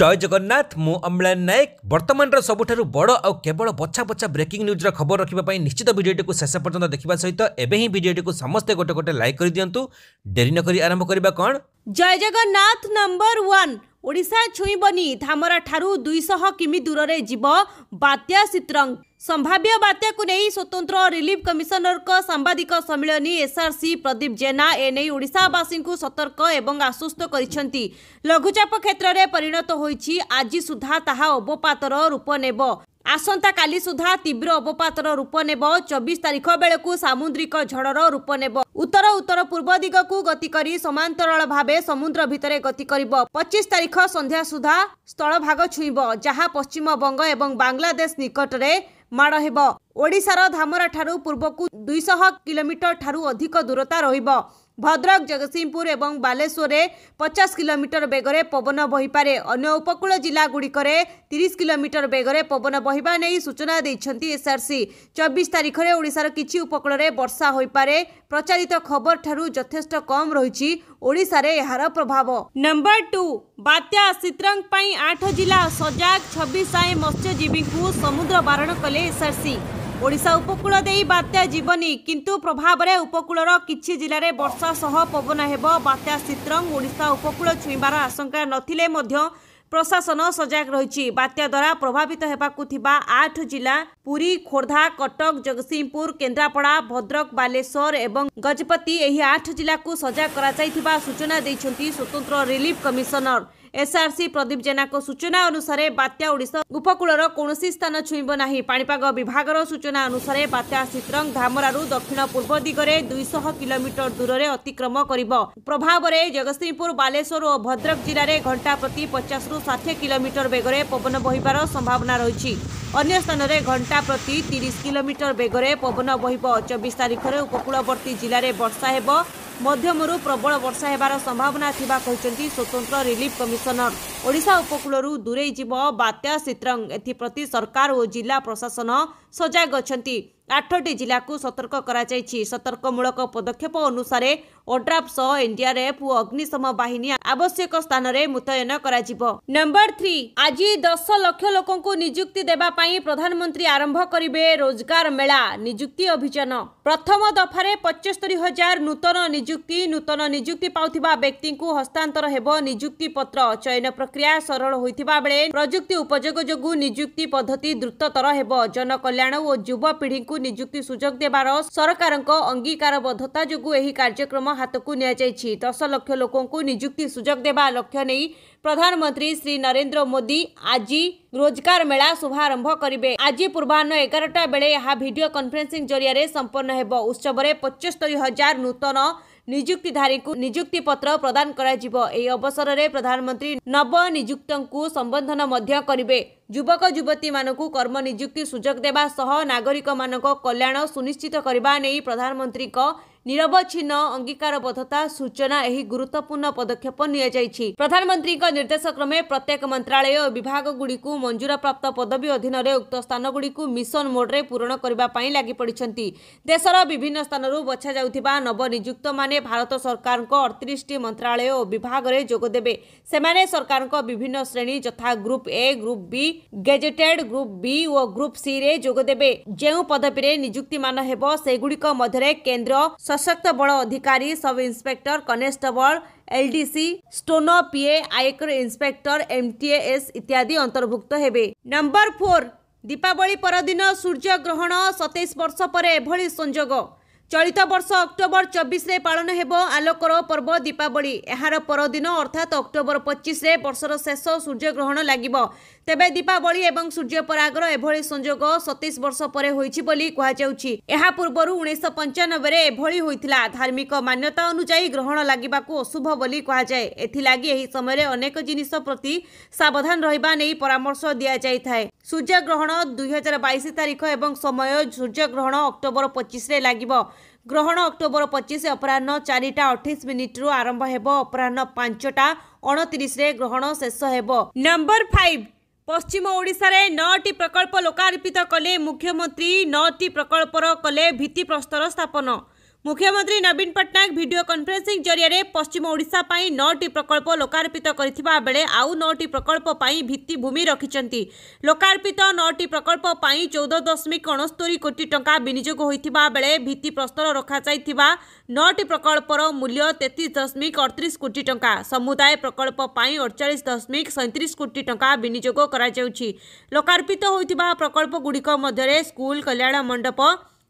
জয় জগন্নাଥ ମୁଁ ଅମ୍ଳାନ ନାୟକ ବର୍ତ୍ତମାନର ସବୁଠାରୁ ବଡ଼ ଆଉ କେବଳ ବଛା ବଛା ବ୍ରେକିଂ ନ୍ୟୁଜ୍ର ଖବର ରଖିବା ପାଇଁ ନିଶ୍ଚିତ ଭିଡ଼ିଓଟିକୁ ଶେଷ ପର୍ଯ୍ୟନ୍ତ ଦେଖିବା ସହିତ ଏବେ ହିଁ ଭିଡ଼ିଓଟିକୁ ସମସ୍ତେ ଗୋଟେ ଗୋଟେ ଲାଇକ୍ କରିଦିଅନ୍ତୁ ଡେରି ନକରି ଆରମ୍ଭ କରିବା କ'ଣ ଜୟ ଜଗନ୍ନାଥ ନମ୍ବର ୱାନ୍ ओडिशा छुईबनी धामरा ठारु 200 किमी दुरा रे जीव बात्या सितरंग संभाव्य बात्या कुनेही स्वतंत्र रिलीफ कमिशनर को सांवादीक सम्मलेननी एसआरसी प्रदीप जेना एनेही ओडिशा बासिंकु सतर्क एवं आशुस्त करिछंती लघुचाप क्षेत्र रे परिणत होईची आजि सुधा ताहा ओपपातर रूप नेबो ଆସନ୍ତାକାଲି ସୁଦ୍ଧା ତୀବ୍ର ଅବପାତର ରୂପ ନେବ ଚବିଶ ତାରିଖ ବେଳକୁ ସାମୁଦ୍ରିକ ଝଡ଼ର ରୂପ ନେବ ଉତ୍ତର ଉତ୍ତର ପୂର୍ବ ଦିଗକୁ ଗତି କରି ସମାନ୍ତରଳ ଭାବେ ସମୁଦ୍ର ଭିତରେ ଗତି କରିବ ପଚିଶ ତାରିଖ ସନ୍ଧ୍ୟା ସୁଦ୍ଧା ସ୍ଥଳଭାଗ ଛୁଇଁବ ଯାହା ପଶ୍ଚିମବଙ୍ଗ ଏବଂ ବାଂଲାଦେଶ ନିକଟରେ ମାଡ଼ ହେବ ଓଡ଼ିଶାର ଧାମରାଠାରୁ ପୂର୍ବକୁ ଦୁଇଶହ କିଲୋମିଟର ଠାରୁ ଅଧିକ ଦୂରତା ରହିବ ଭଦ୍ରକ ଜଗତସିଂହପୁର ଏବଂ ବାଲେଶ୍ୱରରେ ପଚାଶ କିଲୋମିଟର ବେଗରେ ପବନ ବହିପାରେ ଅନ୍ୟ ଉପକୂଳ ଜିଲ୍ଲାଗୁଡ଼ିକରେ ତିରିଶ କିଲୋମିଟର ବେଗରେ ପବନ ବହିବା ନେଇ ସୂଚନା ଦେଇଛନ୍ତି ଏସ୍ଆର୍ସି ଚବିଶ ତାରିଖରେ ଓଡ଼ିଶାର କିଛି ଉପକୂଳରେ ବର୍ଷା ହୋଇପାରେ ପ୍ରଚାରିତ ଖବରଠାରୁ ଯଥେଷ୍ଟ କମ୍ ରହିଛି ଓଡ଼ିଶାରେ ଏହାର ପ୍ରଭାବ ନମ୍ବର ଟୁ ବାତ୍ୟା ସିତ୍ରଙ୍ଗ ପାଇଁ ଆଠ ଜିଲ୍ଲା ସଜାଗ ଛବିଶ ସାଏ ମତ୍ସ୍ୟଜୀବୀଙ୍କୁ ସମୁଦ୍ର ବାରଣ କଲେ ଏସ୍ଆର୍ସି ओडा देई बात्या जीवनी कभव उपकूल र कि जो वर्षासह पवन होत्या शीतरङकूल छुइँबार आशंका नै प्रशासन सजग र बात्याद्वारा प्रभावित हुोर्धा कटक जगिंहपुर केन्द्रापडा भद्रक बालेश्वर ए गजपति यही आठ जिल्लाको सजाइ सूचना स्वतन्त्र रिलिफ कमिसनर ଏସ୍ଆର୍ସି ପ୍ରଦୀପ ଜେନାଙ୍କ ସୂଚନା ଅନୁସାରେ ବାତ୍ୟା ଓଡ଼ିଶା ଉପକୂଳର କୌଣସି ସ୍ଥାନ ଛୁଇଁବ ନାହିଁ ପାଣିପାଗ ବିଭାଗର ସୂଚନା ଅନୁସାରେ ବାତ୍ୟା ସିତ୍ରଙ୍ଗ ଧାମରାରୁ ଦକ୍ଷିଣ ପୂର୍ବ ଦିଗରେ ଦୁଇଶହ କିଲୋମିଟର ଦୂରରେ ଅତିକ୍ରମ କରିବ ପ୍ରଭାବରେ ଜଗତସିଂହପୁର ବାଲେଶ୍ୱର ଓ ଭଦ୍ରକ ଜିଲ୍ଲାରେ ଘଣ୍ଟା ପ୍ରତି ପଚାଶରୁ ଷାଠିଏ କିଲୋମିଟର ବେଗରେ ପବନ ବହିବାର ସମ୍ଭାବନା ରହିଛି ଅନ୍ୟ ସ୍ଥାନରେ ଘଣ୍ଟା ପ୍ରତି ତିରିଶ କିଲୋମିଟର ବେଗରେ ପବନ ବହିବ ଚବିଶ ତାରିଖରେ ଉପକୂଳବର୍ତ୍ତୀ ଜିଲ୍ଲାରେ ବର୍ଷା ହେବ ମଧ୍ୟମରୁ ପ୍ରବଳ ବର୍ଷା ହେବାର ସମ୍ଭାବନା ଥିବା କହିଛନ୍ତି ସ୍ୱତନ୍ତ୍ର ରିଲିଫ କମିଶନର ଓଡ଼ିଶା ଉପକୂଳରୁ ଦୂରେଇ ଯିବ ବାତ୍ୟା ସିତ୍ରଙ୍ଗ ଏଥିପ୍ରତି ସରକାର ଓ ଜିଲ୍ଲା ପ୍ରଶାସନ ସଜାଗ ଅଛନ୍ତି ଆଠଟି ଜିଲ୍ଲାକୁ ସତର୍କ କରାଯାଇଛି ସତର୍କମୂଳକ ପଦକ୍ଷେପ ଅନୁସାରେ ଓଡ୍ରାଫ୍ ସହ ଏନ୍ଡିଆର୍ଏଫ୍ ଓ ଅଗ୍ନିଶମ ବାହିନୀ ଆବଶ୍ୟକ ସ୍ଥାନରେ ମୁତୟନ କରାଯିବ ନମ୍ବର ଥ୍ରୀ ଆଜି ଦଶ ଲକ୍ଷ ଲୋକଙ୍କୁ ନିଯୁକ୍ତି ଦେବା ପାଇଁ ପ୍ରଧାନମନ୍ତ୍ରୀ ଆରମ୍ଭ କରିବେ ରୋଜଗାର ମେଳା ନିଯୁକ୍ତି ଅଭିଯାନ ପ୍ରଥମ ଦଫାରେ ପଞ୍ଚସ୍ତରୀ ହଜାର ନୂତନ ନିଯୁକ୍ତି ନୂତନ ନିଯୁକ୍ତି ପାଉଥିବା ବ୍ୟକ୍ତିଙ୍କୁ ହସ୍ତାନ୍ତର ହେବ ନିଯୁକ୍ତି ପତ୍ର ଚୟନ ପ୍ରକ୍ରିୟା ସରଳ ହୋଇଥିବା ବେଳେ ପ୍ରଯୁକ୍ତି ଉପଯୋଗ ଯୋଗୁଁ ନିଯୁକ୍ତି ପଦ୍ଧତି ଦ୍ରୁତତର ହେବ ଜନକଲ୍ୟାଣ ଓ ଯୁବପିଢ଼ିଙ୍କୁ ନିଯୁକ୍ତି ସୁଯୋଗ ଦେବାର ସରକାରଙ୍କ ଅଙ୍ଗୀକାରବଦ୍ଧତା ଯୋଗୁଁ ଏହି କାର୍ଯ୍ୟକ୍ରମ ହାତକୁ ନିଆଯାଇଛି ଦଶ ଲକ୍ଷ ଲୋକଙ୍କୁ ନିଯୁକ୍ତି ସୁଯୋଗ ଦେବା ଲକ୍ଷ୍ୟ ନେଇ ପ୍ରଧାନମନ୍ତ୍ରୀ ଶ୍ରୀ ନରେନ୍ଦ୍ର ମୋଦି ଆଜି ରୋଜଗାର ମେଳା ଶୁଭାରମ୍ଭ କରିବେ ଆଜି ପୂର୍ବାହ୍ନ ଏଗାରଟା ବେଳେ ଏହା ଭିଡ଼ିଓ କନଫରେନ୍ସିଂ ଜରିଆରେ ସମ୍ପନ୍ନ ହେବ ଉତ୍ସବରେ ପଞ୍ଚସ୍ତରୀ ହଜାର ନୂତନ ନିଯୁକ୍ତିଧାରୀଙ୍କୁ ନିଯୁକ୍ତିପତ୍ର ପ୍ରଦାନ କରାଯିବ ଏହି ଅବସରରେ ପ୍ରଧାନମନ୍ତ୍ରୀ ନବନିଯୁକ୍ତଙ୍କୁ ସମ୍ବୋଧନ ମଧ୍ୟ କରିବେ ଯୁବକ ଯୁବତୀମାନଙ୍କୁ କର୍ମ ନିଯୁକ୍ତି ସୁଯୋଗ ଦେବା ସହ ନାଗରିକମାନଙ୍କ କଲ୍ୟାଣ ସୁନିଶ୍ଚିତ କରିବା ନେଇ ପ୍ରଧାନମନ୍ତ୍ରୀଙ୍କ ନିରବଚ୍ଛିନ୍ନ ଅଙ୍ଗୀକାରବଦ୍ଧତା ସୂଚନା ଏହି ଗୁରୁତ୍ୱପୂର୍ଣ୍ଣ ପଦକ୍ଷେପ ନିଆଯାଇଛି ପ୍ରଧାନମନ୍ତ୍ରୀଙ୍କ ନିର୍ଦ୍ଦେଶକ୍ରମେ ପ୍ରତ୍ୟେକ ମନ୍ତ୍ରାଳୟ ଓ ବିଭାଗଗୁଡ଼ିକୁ ମଞ୍ଜୁରପ୍ରାପ୍ତ ପଦବୀ ଅଧୀନରେ ଉକ୍ତ ସ୍ଥାନଗୁଡ଼ିକୁ ମିଶନ ମୋଡ୍ରେ ପୂରଣ କରିବା ପାଇଁ ଲାଗିପଡ଼ିଛନ୍ତି ଦେଶର ବିଭିନ୍ନ ସ୍ଥାନରୁ ବଛାଯାଉଥିବା ନବନିଯୁକ୍ତମାନେ ଭାରତ ସରକାରଙ୍କ ଅଡ଼ତିରିଶଟି ମନ୍ତ୍ରାଳୟ ଓ ବିଭାଗରେ ଯୋଗଦେବେ ସେମାନେ ସରକାରଙ୍କ ବିଭିନ୍ନ ଶ୍ରେଣୀ ଯଥା group A group B gazetted group B ଓ ଗ୍ରୁପ୍ ସିରେ ଯୋଗଦେବେ ଯେଉଁ ପଦବୀରେ ନିଯୁକ୍ତିମାନ ହେବ ସେଗୁଡ଼ିକ ମଧ୍ୟରେ କେନ୍ଦ୍ର सशक्त बल अधिकारी sub inspector constable LDC steno PA आयकर इंस्पेक्टर एमटीएएस ଇତ୍ୟାଦି ଅନ୍ତର୍ଭୁକ୍ତ ହେବେ ନମ୍ବର ଫୋର୍ ଦୀପାବଳି ପରଦିନ ସୂର୍ଯ୍ୟଗ୍ରହଣ ସତେଇଶ ବର୍ଷ ପରେ ଏଭଳି ସଂଯୋଗ ଚଳିତ ବର୍ଷ ଅକ୍ଟୋବର ଚବିଶରେ ପାଳନ ହେବ ଆଲୋକର ପର୍ବ ଦୀପାବଳି ଏହାର ପରଦିନ ଅର୍ଥାତ୍ ଅକ୍ଟୋବର ପଚିଶରେ ବର୍ଷର ଶେଷ ସୂର୍ଯ୍ୟଗ୍ରହଣ ଲାଗିବ ତେବେ ଦୀପାବଳି ଏବଂ ସୂର୍ଯ୍ୟପରାଗର ଏଭଳି ସଂଯୋଗ ସତେଇଶ ବର୍ଷ ପରେ ହୋଇଛି ବୋଲି କୁହାଯାଉଛି ଏହା ପୂର୍ବରୁ ଉଣେଇଶହ ପଞ୍ଚାନବେରେ ଏଭଳି ହୋଇଥିଲା ଧାର୍ମିକ ମାନ୍ୟତା ଅନୁଯାୟୀ ଗ୍ରହଣ ଲାଗିବାକୁ ଅଶୁଭ ବୋଲି କୁହାଯାଏ ଏଥିଲାଗି ଏହି ସମୟରେ ଅନେକ ଜିନିଷ ପ୍ରତି ସାବଧାନ ରହିବା ନେଇ ପରାମର୍ଶ ଦିଆଯାଇଥାଏ ସୂର୍ଯ୍ୟଗ୍ରହଣ ଦୁଇହଜାର ବାଇଶ ତାରିଖ ଏବଂ ସମୟ ସୂର୍ଯ୍ୟଗ୍ରହଣ ଅକ୍ଟୋବର ପଚିଶରେ ଲାଗିବ ଗ୍ରହଣ ଅକ୍ଟୋବର ପଚିଶ ଅପରାହ୍ନ ଚାରିଟା ଅଠେଇଶ ମିନିଟ୍ରୁ ଆରମ୍ଭ ହେବ ଅପରାହ୍ନ ପାଞ୍ଚଟା ଅଣତିରିଶରେ ଗ୍ରହଣ ଶେଷ ହେବ ନମ୍ବର ଫାଇଭ ପଶ୍ଚିମ ଓଡ଼ିଶାରେ ନଅଟି ପ୍ରକଳ୍ପ ଲୋକାର୍ପିତ କଲେ ମୁଖ୍ୟମନ୍ତ୍ରୀ ନଅଟି ପ୍ରକଳ୍ପର କଲେ ଭିତ୍ତିପ୍ରସ୍ତର ସ୍ଥାପନ મુખ્યમંત્રી નવીન પટનાયક ભિડીયો કન્ફરેન્સિંગ જરિયારે પશ્ચિમ ઓડિશા ପାଇଁ નોટી પ્રકલ્પ લોકાર્પિત କରିଥିବା ବେଳେ ଆଉ નોટી પ્રકલ્પ ପାଇଁ ଭିତ୍ତିଭୂମି ରଖିଛନ୍ତି ଲୋକାର୍પિତ ନଅଟି ପ୍ରକଳ୍ପ ପାଇଁ ଚଉଦ ଦଶମିକ ଅଣସ୍ତରୀ କୋଟି ଟଙ୍କା ବିନିଯୋଗ ହୋଇଥିବା ବେଳେ ଭିତ୍ତିପ୍ରସ୍ତର ରଖାଯାଇଥିବା ନଅଟି ପ୍ରକଳ୍ପର ମୂଲ୍ୟ ତେତିଶ ଦଶମିକ ଅଠତିରିଶ କୋଟି ଟଙ୍କା ସମୁଦାୟ ପ୍ରକଳ୍ପ ପାଇଁ ଅଡ଼ଚାଳିଶ ଦଶମିକ ସଇଁତିରିଶ କୋଟି ଟଙ୍କା ବିନିଯୋଗ କରାଯାଉଛି ଲୋକାର୍ପିତ ହୋଇଥିବା ପ୍ରକଳ୍ପଗୁଡ଼ିକ ମଧ୍ୟରେ ସ୍କୁଲ କଲ୍ୟାଣ ମଣ୍ଡପ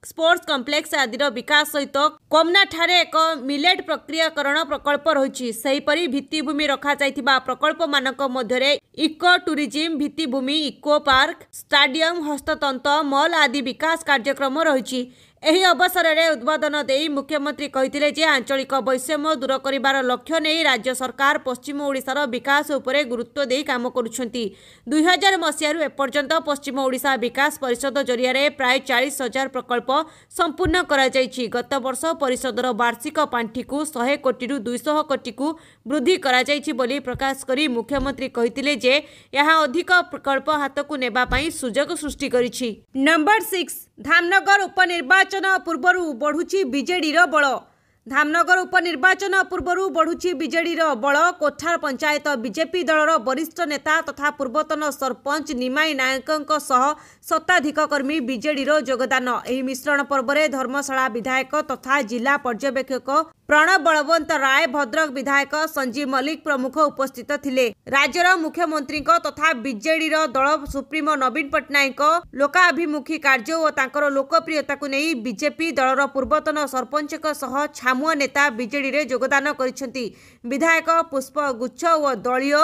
ସ୍ପୋର୍ଟସ୍ କମ୍ପ୍ଲେକ୍ସ ଆଦିର ବିକାଶ ସହିତ କୋମ୍ନାଠାରେ ଏକ ମିଲେଟ୍ ପ୍ରକ୍ରିୟାକରଣ ପ୍ରକଳ୍ପ ରହିଛି ସେହିପରି ଭିତ୍ତିଭୂମି ରଖାଯାଇଥିବା ପ୍ରକଳ୍ପମାନଙ୍କ ମଧ୍ୟରେ ଇକୋ ଟୁରିଜିମ୍ ଭିତ୍ତିଭୂମି ଇକୋ ପାର୍କ ଷ୍ଟାଡିୟମ୍ ହସ୍ତତନ୍ତ ମଲ୍ ଆଦି ବିକାଶ କାର୍ଯ୍ୟକ୍ରମ ରହିଛି ଏହି ଅବସରରେ ଉଦ୍ବୋଧନ ଦେଇ ମୁଖ୍ୟମନ୍ତ୍ରୀ କହିଥିଲେ ଯେ ଆଞ୍ଚଳିକ ବୈଷମ୍ୟ ଦୂର କରିବାର ଲକ୍ଷ୍ୟ ନେଇ ରାଜ୍ୟ ସରକାର ପଶ୍ଚିମ ଓଡ଼ିଶାର ବିକାଶ ଉପରେ ଗୁରୁତ୍ୱ ଦେଇ କାମ କରୁଛନ୍ତି ଦୁଇହଜାର ମସିହାରୁ ଏପର୍ଯ୍ୟନ୍ତ ପଶ୍ଚିମ ଓଡ଼ିଶା ବିକାଶ ପରିଷଦ ଜରିଆରେ ପ୍ରାୟ ଚାଳିଶ ହଜାର ପ୍ରକଳ୍ପ ସମ୍ପୂର୍ଣ୍ଣ କରାଯାଇଛି ଗତବର୍ଷ ପରିଷଦର ବାର୍ଷିକ ପାଣ୍ଠିକୁ ଶହେ କୋଟିରୁ ଦୁଇଶହ କୋଟିକୁ ବୃଦ୍ଧି କରାଯାଇଛି ବୋଲି ପ୍ରକାଶ କରି ମୁଖ୍ୟମନ୍ତ୍ରୀ କହିଥିଲେ ଯେ ଏହା ଅଧିକ ପ୍ରକଳ୍ପ ହାତକୁ ନେବା ପାଇଁ ସୁଯୋଗ ସୃଷ୍ଟି କରିଛି ନମ୍ବର ସିକ୍ସ धामनगर उपनिवाचन पूर्वहरू बढु विजेड बल धामनगर उपनिर्वाचन पूर्वहरू बढु विजेडि बल कोठार पञ्चायत विजेपि दल र वरिष्ठ नेता तथा पूर्वतन सरपञ्च निमई नायक शताधिक कर्मी विजेडि जोगदान मिश्रण पर्वले धर्मशाला विधायक तथा जिल्ला पर्यवेक्षक प्रणव बलवंत राय भद्रक विधायक संजीव मल्लिक प्रमुख उपस्थित राज्यर मुख्यमंत्री तथा विजेडर दल सुप्रिमो नवीन पट्टनायक लोकाभिमुखी कार्य लोकप्रियता को बीजेपी दलर पूर्वतन छामुआ नेता जोगदान कर विधायक पुष्प गुच्छ दलीय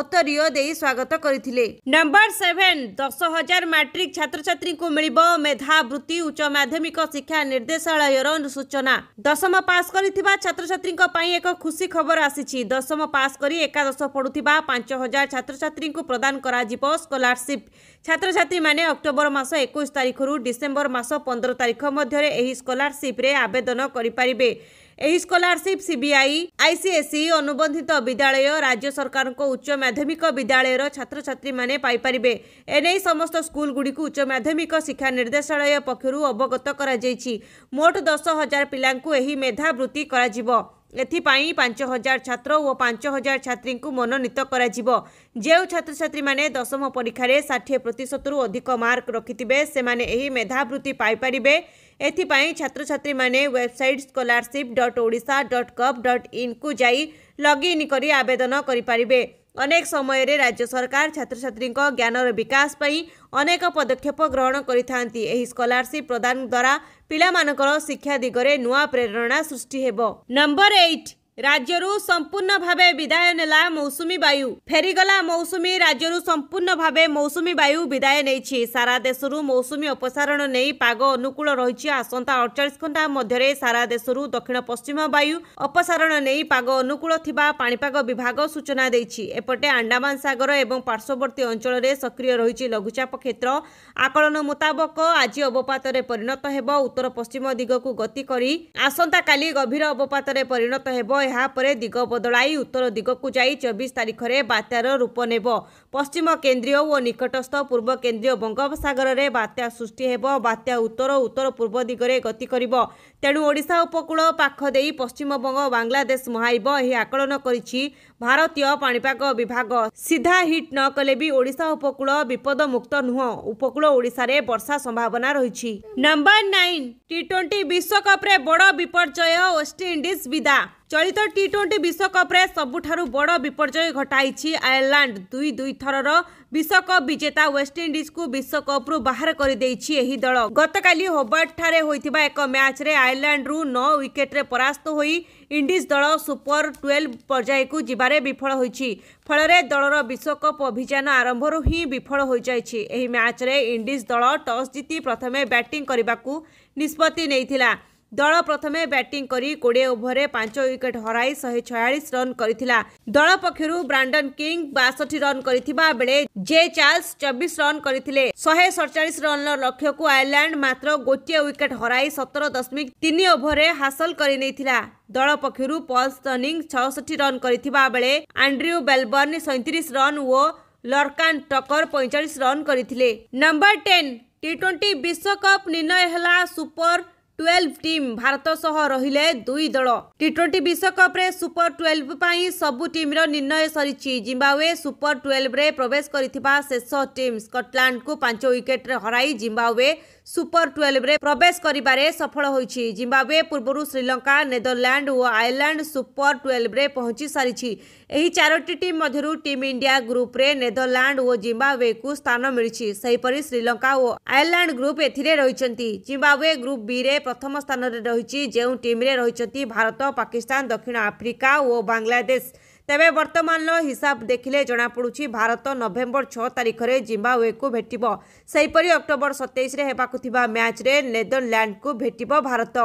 ଓତରିଓ ଦେଇ ସ୍ୱାଗତ କରିଥିଲେ ନମ୍ବର ସେଭେନ ଦଶ ହଜାର ମାଟ୍ରିକ ଛାତ୍ରଛାତ୍ରୀଙ୍କୁ ମିଳିବ ମେଧା ବୃତ୍ତି ଉଚ୍ଚ ମାଧ୍ୟମିକ ଶିକ୍ଷା ନିର୍ଦ୍ଦେଶାଳୟର ସୂଚନା ଦଶମ ପାସ୍ କରିଥିବା ଛାତ୍ରଛାତ୍ରୀଙ୍କ ପାଇଁ ଏକ ଖୁସି ଖବର ଆସିଛି ଦଶମ ପାସ୍ କରି ଏକାଦଶ ପଢୁଥିବା ପାଞ୍ଚ ହଜାର ଛାତ୍ରଛାତ୍ରୀଙ୍କୁ ପ୍ରଦାନ କରାଯିବ ସ୍କଲାରସିପ୍ ଛାତ୍ରଛାତ୍ରୀମାନେ ଅକ୍ଟୋବର ମାସ ଏକୋଇଶ ତାରିଖରୁ ଡିସେମ୍ବର ମାସ ପନ୍ଦର ତାରିଖ ମଧ୍ୟରେ ଏହି ସ୍କଲାରସିପ୍ରେ ଆବେଦନ କରିପାରିବେ ଏହି ସ୍କଲାରସିପ୍ ସିବିଆଇ ଆଇସିଏସ୍ଇ ଅନୁବନ୍ଧିତ ବିଦ୍ୟାଳୟ ରାଜ୍ୟ ସରକାରଙ୍କ ଉଚ୍ଚ ମାଧ୍ୟମିକ ବିଦ୍ୟାଳୟର ଛାତ୍ରଛାତ୍ରୀମାନେ ପାଇପାରିବେ ଏନେଇ ସମସ୍ତ ସ୍କୁଲଗୁଡ଼ିକୁ ଉଚ୍ଚ ମାଧ୍ୟମିକ ଶିକ୍ଷା ନିର୍ଦ୍ଦେଶାଳୟ ପକ୍ଷରୁ ଅବଗତ କରାଯାଇଛି ମୋଟ ଦଶ ହଜାର ପିଲାଙ୍କୁ ଏହି ମେଧାବୃତ୍ତି କରାଯିବ ଏଥିପାଇଁ ପାଞ୍ଚ ହଜାର ଛାତ୍ର ଓ ପାଞ୍ଚ ହଜାର ଛାତ୍ରୀଙ୍କୁ ମନୋନୀତ କରାଯିବ ଯେଉଁ ଛାତ୍ରଛାତ୍ରୀମାନେ ଦଶମ ପରୀକ୍ଷାରେ ଷାଠିଏ ପ୍ରତିଶତରୁ ଅଧିକ ମାର୍କ ରଖିଥିବେ ସେମାନେ ଏହି ମେଧାବୃତ୍ତି ପାଇପାରିବେ ଏଥିପାଇଁ ଛାତ୍ରଛାତ୍ରୀମାନେ website scholarship dot Odisha dot gov dot ଇନ୍କୁ ଯାଇ ଲଗ୍ଇନ୍ କରି ଆବେଦନ କରିପାରିବେ अनेक समय राज्य सरकार छ ज्ञान विकास बिकासपै अनेक पदक्षेप ग्रहण गरि प्रदान द्वारा पिला शिक्षा दिगरे नुआ प्रेरणा सृष्टि हे नम्बर एट ରାଜ୍ୟରୁ ସମ୍ପୂର୍ଣ୍ଣ ଭାବେ ବିଦାୟ ନେଲା ମୌସୁମୀ ବାୟୁ ଫେରିଗଲା ମୌସୁମୀ ରାଜ୍ୟରୁ ସମ୍ପୂର୍ଣ୍ଣ ଭାବେ ମୌସୁମୀ ବାୟୁ ବିଦାୟ ନେଇଛି ସାରା ଦେଶରୁ ମୌସୁମୀ ଅପସାରଣ ନେଇ ପାଗ ଅନୁକୂଳ ରହିଛି ଆସନ୍ତା ଅଠଚାଳିଶ ଘଣ୍ଟା ମଧ୍ୟରେ ସାରା ଦେଶରୁ ଦକ୍ଷିଣ ପଶ୍ଚିମ ବାୟୁ ଅପସାରଣ ନେଇ ପାଗ ଅନୁକୂଳ ଥିବା ପାଣିପାଗ ବିଭାଗ ସୂଚନା ଦେଇଛି ଏପଟେ ଆଣ୍ଡାମାନ ସାଗର ଏବଂ ପାର୍ଶ୍ୱବର୍ତ୍ତୀ ଅଞ୍ଚଳରେ ସକ୍ରିୟ ରହିଛି ଲଘୁଚାପ କ୍ଷେତ୍ର ଆକଳନ ମୁତାବକ ଆଜି ଅବପାତରେ ପରିଣତ ହେବ ଉତ୍ତର ପଶ୍ଚିମ ଦିଗକୁ ଗତି କରି ଆସନ୍ତାକାଲି ଗଭୀର ଅବପାତରେ ପରିଣତ ହେବ ଏହାପରେ ଦିଗ ବଦଳାଇ ଉତ୍ତର ଦିଗକୁ ଯାଇ ଚବିଶ ତାରିଖରେ ବାତ୍ୟାର ରୂପ ନେବ ପଶ୍ଚିମ କେନ୍ଦ୍ରୀୟ ଓ ନିକଟସ୍ଥ ପୂର୍ବ କେନ୍ଦ୍ରୀୟ ବଙ୍ଗୋପସାଗରରେ ବାତ୍ୟା ସୃଷ୍ଟି ହେବ ବାତ୍ୟା ଉତ୍ତର ଉତ୍ତର ପୂର୍ବ ଦିଗରେ ଗତି କରିବ ତେଣୁ ଓଡ଼ିଶା ଉପକୂଳ ପାଖ ଦେଇ ପଶ୍ଚିମବଙ୍ଗ ବାଂଲାଦେଶ ମହାଇବ ଏହି ଆକଳନ କରିଛି ଭାରତୀୟ ପାଣିପାଗ ବିଭାଗ ସିଧା ହିଟ୍ ନ କଲେ ବି ଓଡ଼ିଶା ଉପକୂଳ ବିପଦମୁକ୍ତ ନୁହଁ ଉପକୂଳ ଓଡ଼ିଶାରେ ବର୍ଷା ସମ୍ଭାବନା ରହିଛି ନମ୍ବର ନାଇନ୍ ଟି ଟ୍ୱେଣ୍ଟି ବିଶ୍ୱକପ୍ରେ ବଡ଼ ବିପର୍ଯ୍ୟୟ ୱେଷ୍ଟଇଣ୍ଡିଜ୍ ବିଦା ଚଳିତ ଟି ଟ୍ୱେଣ୍ଟି ବିଶ୍ୱକପ୍ରେ ସବୁଠାରୁ ବଡ଼ ବିପର୍ଯ୍ୟୟ ଘଟାଇଛି ଆୟର୍ଲାଣ୍ଡ ଦୁଇ ଦୁଇ ଥରର ବିଶ୍ୱକପ୍ ବିଜେତା ୱେଷ୍ଟଇଣ୍ଡିଜ୍କୁ ବିଶ୍ୱକପ୍ରୁ ବାହାର କରିଦେଇଛି ଏହି ଦଳ ଗତକାଲି ହୋବାର୍ଟଠାରେ ହୋଇଥିବା ଏକ ମ୍ୟାଚ୍ରେ ଆୟର୍ଲାଣ୍ଡରୁ ନଅ ୱିକେଟ୍ରେ ପରାସ୍ତ ହୋଇ ଇଣ୍ଡିଜ୍ ଦଳ ସୁପର ଟୁଏଲ୍ଭ ପର୍ଯ୍ୟାୟକୁ ଯିବାରେ ବିଫଳ ହୋଇଛି ଫଳରେ ଦଳର ବିଶ୍ୱକପ୍ ଅଭିଯାନ ଆରମ୍ଭରୁ ହିଁ ବିଫଳ ହୋଇଯାଇଛି ଏହି ମ୍ୟାଚ୍ରେ ଇଣ୍ଡିଜ୍ ଦଳ ଟସ୍ ଜିତି ପ୍ରଥମେ ବ୍ୟାଟିଂ କରିବାକୁ ନିଷ୍ପତ୍ତି ନେଇଥିଲା दल प्रथमे ब्याटिङ विकेट पाँच वकेट हरै शालन गरि दल पक्षहरू किंग किङ्की रन जे चार्ल्स चबिस रन गरिचालिस रन र लक्ष्यकु आयरलाोटा वकेट हरै सत दशमिकभरे हासल गरि पक्ष पल्स स्टनिंग छि रन गरिबर्ण सैतिस रन ओ टकर टैचास रन गरि नम्बर टेन टि विश्वकप निर्णय सुपर ଟୁଏଲ୍ଭ ଟିମ୍ ଭାରତ ସହ ରହିଲେ ଦୁଇ ଦଳ ଟି ଟ୍ୱେଣ୍ଟି ବିଶ୍ୱକପ୍ରେ ସୁପର ଟୁଏଲ୍ଭ ପାଇଁ ସବୁ ଟିମ୍ର ନିର୍ଣ୍ଣୟ ସରିଛି ଜିମ୍ବାୱେ ସୁପର ଟୁଏଲ୍ଭରେ ପ୍ରବେଶ କରିଥିବା ଶେଷ ଟିମ୍ ସ୍କଟଲାଣ୍ଡକୁ ପାଞ୍ଚ ୱିକେଟ୍ରେ ହରାଇ ଜିମ୍ବାୱେ ସୁପର ଟୁଏଲ୍ଭରେ ପ୍ରବେଶ କରିବାରେ ସଫଳ ହୋଇଛି ଜିମ୍ବାୱେ ପୂର୍ବରୁ ଶ୍ରୀଲଙ୍କା ନେଦରଲ୍ୟାଣ୍ଡ ଓ ଆୟର୍ଲାଣ୍ଡ ସୁପର ଟୁଏଲ୍ଭରେ ପହଞ୍ଚି ସାରିଛି ଏହି ଚାରୋଟି ଟିମ୍ ମଧ୍ୟରୁ ଟିମ୍ ଇଣ୍ଡିଆ ଗ୍ରୁପ୍ରେ ନେଦରଲ୍ୟାଣ୍ଡ ଓ ଜିମ୍ବାୱେକୁ ସ୍ଥାନ ମିଳିଛି ସେହିପରି ଶ୍ରୀଲଙ୍କା ଓ ଆୟର୍ଲାଣ୍ଡ ଗ୍ରୁପ୍ ଏଥିରେ ରହିଛନ୍ତି ଜିମ୍ବାୱେ ଗ୍ରୁପ୍ ବିରେ প্রথম স্থানরে রয়েছে যে টিম্রে রয়েছেন ভারত পাকিস্তান দক্ষিণ আফ্রিকা ও বাংলাদেশ ତେବେ ବର୍ତ୍ତମାନର ହିସାବ ଦେଖିଲେ ଜଣାପଡ଼ୁଛି ଭାରତ ନଭେମ୍ବର ଛଅ ତାରିଖରେ ଜିମ୍ବାୱେକୁ ଭେଟିବ ସେହିପରି ଅକ୍ଟୋବର ସତେଇଶରେ ହେବାକୁ ଥିବା ମ୍ୟାଚ୍ରେ ନେଦରଲ୍ୟାଣ୍ଡକୁ ଭେଟିବ ଭାରତ